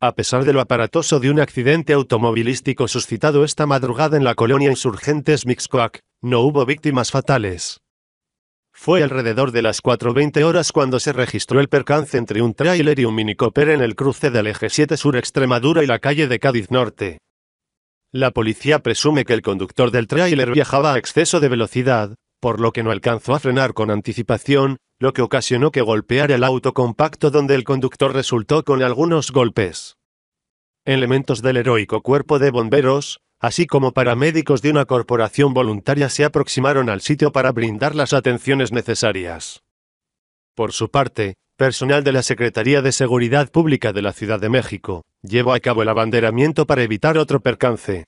A pesar de lo aparatoso de un accidente automovilístico suscitado esta madrugada en la colonia Insurgentes Mixcoac, no hubo víctimas fatales. Fue alrededor de las 4.20 horas cuando se registró el percance entre un tráiler y un minicóper en el cruce del eje 7 Sur Extremadura y la calle de Cádiz Norte. La policía presume que el conductor del tráiler viajaba a exceso de velocidad, por lo que no alcanzó a frenar con anticipación, lo que ocasionó que golpeara el auto compacto donde el conductor resultó con algunos golpes. Elementos del heroico cuerpo de bomberos, así como paramédicos de una corporación voluntaria se aproximaron al sitio para brindar las atenciones necesarias. Por su parte, personal de la Secretaría de Seguridad Pública de la Ciudad de México llevó a cabo el abanderamiento para evitar otro percance.